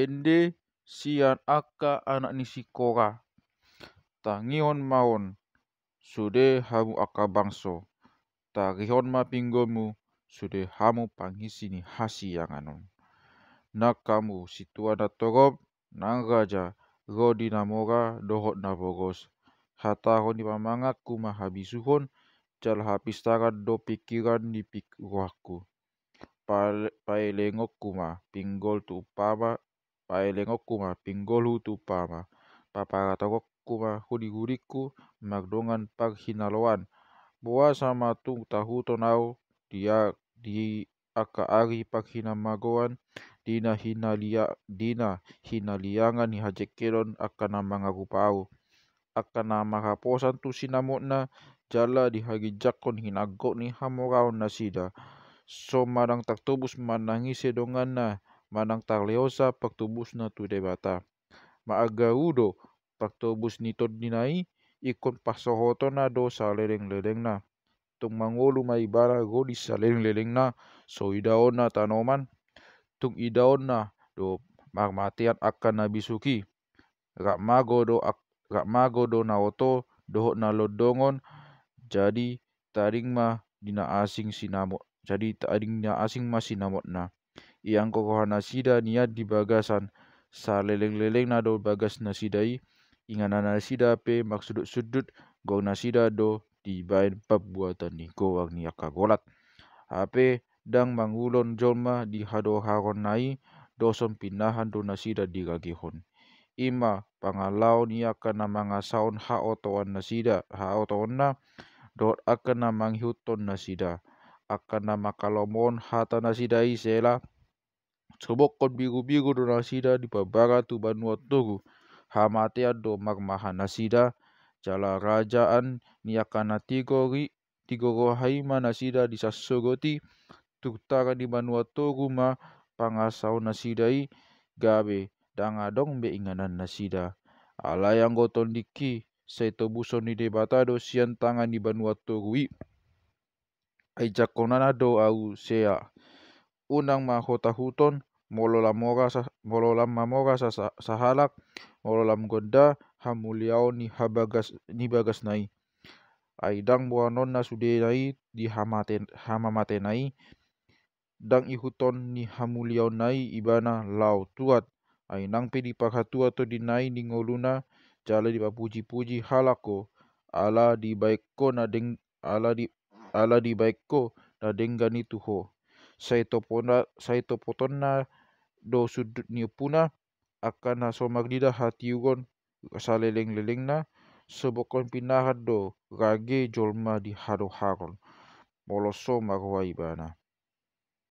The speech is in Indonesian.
ende sian aka anak nisi kora. Tangion maon, sude hamu aka bangso. Tarihon ma pinggomu, sude hamu ni hasi yang anon. Nak kamu situa na torob, nang raja, rodi namora, dohot na boros. Hatahon di ma mahabisuhon, jal habis tarat do pikiran di pik pale Paelengok kuma, pinggol tu upama paeleng okuma pinggolu tupama papagatago kuma guriku magdongan hinaloan boa sama tu tahu tonau dia di aka ari paghinamagoan dina hinalia dina hinaliangan ni hajekelon akana mangagupau nama makaposan tu sinamona jala jakon hinagok ni hamorau nasida so marang somarang manangi sedongan na. Manang na tu debata. Maagaudo tudebata. ni tod dinai ikon na do sa leleng na, Tung mangolu go di sa leleng na, so na tanoman. Tung na do magmatian akan nabisuki. Rakmago do ak, rakmago do naoto doho lodongon, jadi taring ma dina asing sinamot jadi taring na asing ma na yang kokohan nasida niat di bagasan sa leleng-leleng nado bagas nasidai ingana nasida pe maksud sudut go nasida do di bain pap buatan ni goang ni golat ape dang mangulon jolma di hado haron nai doson pinahan do nasida di gagihon ima pangalau ni akan namang asaun ha otoan nasida ha otoan na dot akan namang hiuton nasida akan nama kalomon hata nasidai sela Sobokon biru-biru nasida di pabara tuban waturu. Hamatea do nasida, Jala rajaan niakana tigori. Tigoro haima nasida di sasogoti, Turtara di banuaturu ma pangasau nasidai. Gabe dangadong be inganan nasida. Ala yang goton diki. Seto buson ni do sian tangan di banuaturu. Aijakonana do au sea. Unang mahota huton Mololam moga sa molo mamoga sa sahalak mololam gonda hamuliao ni habagas ni bagas nai aidang buanon na sude nai di hamate hamamate nai dang ihuton ni hamuliao nai ibana lau tuat ainang pe di pakatua to nai ni ngoluna jala di papuji-puji halako ala di baikko na deng ala di ala di baikko na ni tuho saito pona saito potonna do sudut puna akan haso magdida leleng-leleng lelengna sebokon pinahat do rage jolma di hado haron moloso marwai bana